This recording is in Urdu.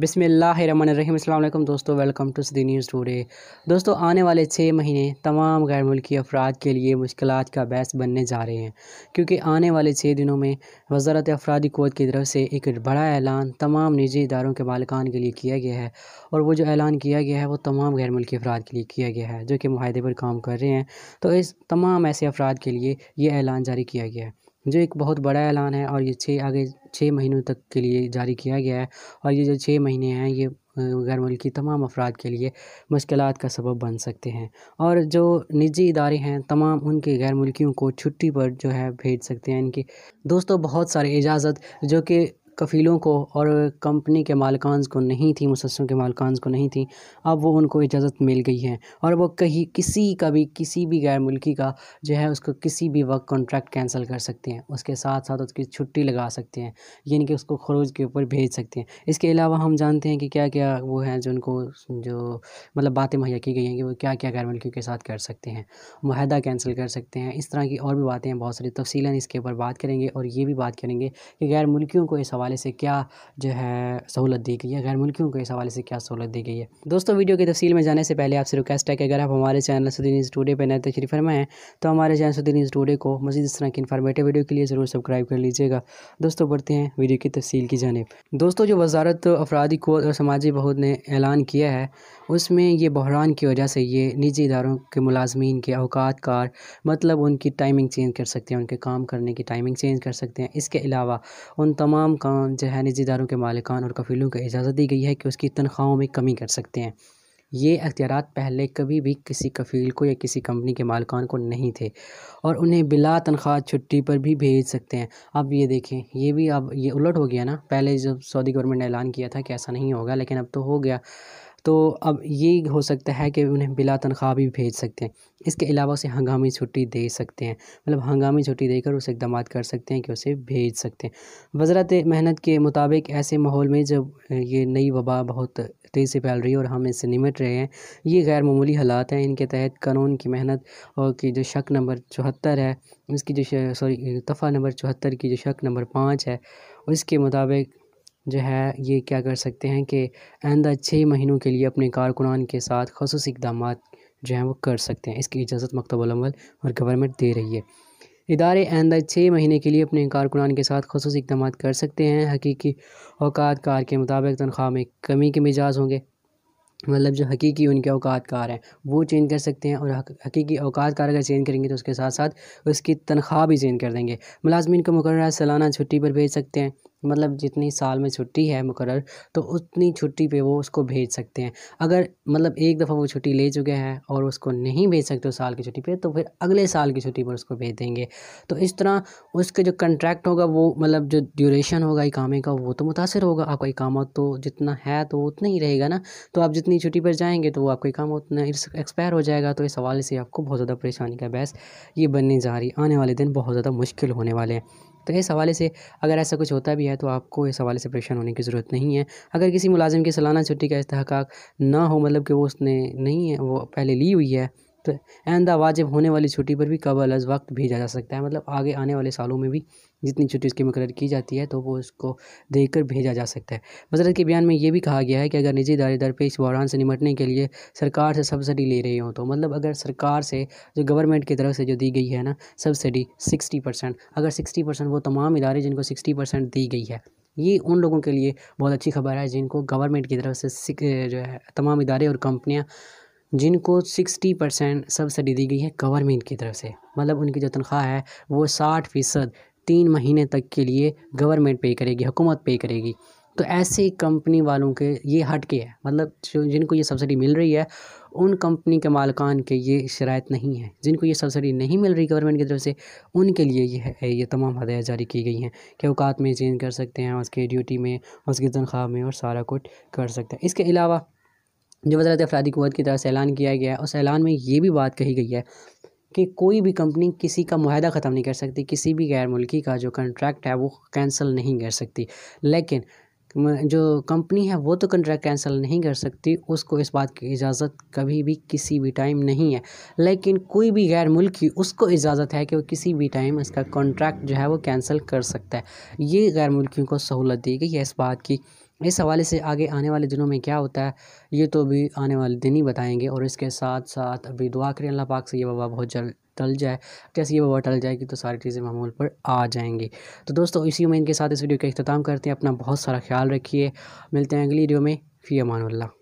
بسم اللہ الرحمن الرحیم السلام علیکم دوستو ویلکم ٹو سدی نیوز ٹوڈے دوستو آنے والے چھ مہینے تمام غیر ملکی افراد کے لیے مشکلات کا بحث بننے جا رہے ہیں کیونکہ آنے والے چھ دنوں میں وزارت افرادی قوت کی طرف سے ایک بڑا اعلان تمام نجی اداروں کے مالکان کے لیے کیا گیا ہے اور وہ جو اعلان کیا گیا ہے وہ تمام غیر ملکی افراد کے لیے کیا گیا ہے جو کہ معاہدے پر کام کر رہے ہیں تو اس تمام ایسے افراد کے لیے یہ اعلان جاری کیا گیا ہے جو ایک بہت بڑا اعلان ہے اور یہ چھ آگے چھ مہینوں تک کے لیے جاری کیا گیا ہے اور یہ جو چھ مہینے ہیں یہ غیر ملکی تمام افراد کے لیے مشکلات کا سبب بن سکتے ہیں اور جو نجی ادارے ہیں تمام ان کے غیر ملکیوں کو چھٹی پر جو ہے بھیج سکتے ہیں ان کی دوستوں بہت سارے اجازت جو کہ کفیلوں کو اور کمپنی کے مالکانز کو نہیں تھی مسلسلوں کے مالکانز کو نہیں تھی اب وہ ان کو اجازت مل گئی ہے اور وہ کہیں کسی کا بھی کسی بھی غیر ملکی کا جو ہے اس کو کسی بھی وقت کانٹریکٹ کینسل کر سکتے ہیں اس کے ساتھ ساتھ اس کی چھٹی لگا سکتے ہیں یعنی کہ اس کو خروج کے اوپر بھیج سکتے ہیں اس کے علاوہ ہم جانتے ہیں کہ کیا کیا وہ ہیں جو ان کو جو مطلب باتیں مہیا کی گئی ہیں کہ وہ کیا کیا غیر ملکیوں کے ساتھ کر سکتے ہیں معاہدہ کینسل کر سکتے ہیں اس طرح کی اور بھی باتیں ہیں بہت ساری تفصیل اس کے اوپر بات کریں گے اور یہ بھی بات کریں گے کہ غیر ملکیوں کو اس حوالے حوالے سے کیا جو ہے سہولت دی گئی ہے غیر ملکیوں کو اس حوالے سے کیا سہولت دی گئی ہے دوستوں ویڈیو کی تفصیل میں جانے سے پہلے آپ سے ریکویسٹ ہے کہ اگر آپ ہمارے چینل سدی نیوز ٹوڈے پہ نئے تشریف ہیں تو ہمارے چینل سدی نیوز ٹوڈے کو مزید اس طرح کی انفارمیٹیو ویڈیو کے لیے ضرور سبسکرائب کر لیجیے گا دوستوں بڑھتے ہیں ویڈیو کی تفصیل کی جانب دوستوں جو وزارت افرادی قوت اور سماجی بہت نے اعلان کیا ہے اس میں یہ بحران کی وجہ سے یہ نجی اداروں کے ملازمین کے اوقات کار مطلب ان کی ٹائمنگ چینج کر سکتے ہیں ان کے کام کرنے کی ٹائمنگ چینج کر سکتے ہیں اس کے علاوہ ان تمام کام نجی اداروں کے مالکان اور کفیلوں کو اجازت دی گئی ہے کہ اس کی تنخواہوں میں کمی کر سکتے ہیں یہ اختیارات پہلے کبھی بھی کسی کفیل کو یا کسی کمپنی کے مالکان کو نہیں تھے اور انہیں بلا تنخواہ چھٹی پر بھی بھیج سکتے ہیں اب یہ دیکھیں یہ بھی اب یہ الٹ ہو گیا نا پہلے جب سعودی گورنمنٹ نے اعلان کیا تھا کہ ایسا نہیں ہوگا لیکن اب تو ہو گیا تو اب یہ ہو سکتا ہے کہ انہیں بلا تنخواہ بھی بھیج سکتے ہیں اس کے علاوہ اسے ہنگامی چھٹی دے سکتے ہیں مطلب ہنگامی چھٹی دے کر اسے اقدامات کر سکتے ہیں کہ اسے بھیج سکتے ہیں وزارت محنت کے مطابق ایسے ماحول میں جب یہ نئی وبا بہت تیز سے پھیل رہی ہے اور ہم اس سے نمٹ رہے ہیں یہ غیر معمولی حالات ہیں ان کے تحت قانون کی محنت اور کی جو شک نمبر چوہتر ہے اس کی جو سوری دفعہ نمبر چوہتر کی جو شک نمبر پانچ ہے اس کے مطابق جو ہے یہ کیا کر سکتے ہیں کہ آئندہ چھ مہینوں کے لیے اپنے کارکنان کے ساتھ خصوصی اقدامات جو ہیں وہ کر سکتے ہیں اس کی اجازت مکتب العمل اور گورنمنٹ دے رہی ہے ادارے آئندہ چھ مہینے کے لیے اپنے کارکنان کے ساتھ خصوصی اقدامات کر سکتے ہیں حقیقی اوقات کار کے مطابق تنخواہ میں کمی کے مجاز ہوں گے مطلب جو حقیقی ان کے اوقات کار ہیں وہ چینج کر سکتے ہیں اور حقیقی اوقات کار اگر چینج کریں گے تو اس کے ساتھ ساتھ اس کی تنخواہ بھی چینج کر دیں گے ملازمین کو مقررہ سالانہ چھٹی پر بھیج سکتے ہیں مطلب جتنی سال میں چھٹی ہے مقرر تو اتنی چھٹی پہ وہ اس کو بھیج سکتے ہیں اگر مطلب ایک دفعہ وہ چھٹی لے چکے ہیں اور اس کو نہیں بھیج سکتے سال کی چھٹی پہ تو پھر اگلے سال کی چھٹی پہ اس کو بھیج دیں گے تو اس طرح اس کا جو کنٹریکٹ ہوگا وہ مطلب جو ڈیوریشن ہوگا اکامے کا وہ تو متاثر ہوگا آپ کا اکامہ تو جتنا ہے تو اتنا ہی رہے گا نا تو آپ جتنی چھٹی پر جائیں گے تو وہ آپ کا اکامہ اتنا ایکسپائر ہو جائے گا تو اس حوالے سے آپ کو بہت زیادہ پریشانی کا بحث یہ بننے جا رہی آنے والے دن بہت زیادہ مشکل ہونے والے ہیں تو اس حوالے سے اگر ایسا کچھ ہوتا بھی ہے تو آپ کو اس حوالے سے پریشان ہونے کی ضرورت نہیں ہے اگر کسی ملازم کی سلانہ چھٹی کا استحقاق نہ ہو مطلب کہ وہ اس نے نہیں ہے وہ پہلے لی ہوئی ہے آئندہ واجب ہونے والی چھٹی پر بھی قبل از وقت بھیجا جا سکتا ہے مطلب آگے آنے والے سالوں میں بھی جتنی چھٹی اس کی مقرر کی جاتی ہے تو وہ اس کو دیکھ کر بھیجا جا سکتا ہے وزارت کے بیان میں یہ بھی کہا گیا ہے کہ اگر نجی ادارے پیش بحران سے نمٹنے کے لیے سرکار سے سبسڈی لے رہی ہوں تو مطلب اگر سرکار سے جو گورنمنٹ کی طرف سے جو دی گئی ہے نا سبسڈی سکسٹی پرسینٹ اگر سکسٹی پرسینٹ وہ تمام ادارے جن کو سکسٹی پرسینٹ دی گئی ہے یہ ان لوگوں کے لیے بہت اچھی خبر ہے جن کو گورنمنٹ کی طرف سے جو ہے تمام ادارے اور کمپنیاں جن کو سکسٹی پرسینٹ سبسڈی دی گئی ہے گورنمنٹ کی طرف سے مطلب ان کی جو تنخواہ ہے وہ ساٹھ فیصد تین مہینے تک کے لیے گورنمنٹ پے کرے گی حکومت پے کرے گی تو ایسے کمپنی والوں کے یہ ہٹ کے ہے مطلب جن کو یہ سبسڈی مل رہی ہے ان کمپنی کے مالکان کے یہ شرائط نہیں ہے جن کو یہ سبسڈی نہیں مل رہی گورنمنٹ کی طرف سے ان کے لیے یہ ہے یہ تمام ہدایات جاری کی گئی ہیں کہ اوقات میں چینج کر سکتے ہیں اس کے ڈیوٹی میں اس کی تنخواہ میں اور سارا کچھ کر سکتے ہیں اس کے علاوہ جو وزارت افرادی قوت کی طرف سے اعلان کیا گیا ہے اس اعلان میں یہ بھی بات کہی گئی ہے کہ کوئی بھی کمپنی کسی کا معاہدہ ختم نہیں کر سکتی کسی بھی غیر ملکی کا جو کنٹریکٹ ہے وہ کینسل نہیں کر سکتی لیکن جو کمپنی ہے وہ تو کنٹریکٹ کینسل نہیں کر سکتی اس کو اس بات کی اجازت کبھی بھی کسی بھی ٹائم نہیں ہے لیکن کوئی بھی غیر ملکی اس کو اجازت ہے کہ وہ کسی بھی ٹائم اس کا کنٹریکٹ جو ہے وہ کینسل کر سکتا ہے یہ غیر ملکیوں کو سہولت دی گئی ہے اس بات کی اس حوالے سے آگے آنے والے دنوں میں کیا ہوتا ہے یہ تو ابھی آنے والے دن ہی بتائیں گے اور اس کے ساتھ ساتھ ابھی دعا کریں اللہ پاک سے یہ وبا بہت جلد ٹل جائے کیسے یہ وبا ٹل جائے گی تو ساری چیزیں معمول پر آ جائیں گی تو دوستو اسی امید کے ساتھ اس ویڈیو کا اختتام کرتے ہیں اپنا بہت سارا خیال رکھیے ملتے ہیں اگلی ویڈیو میں فی امان اللہ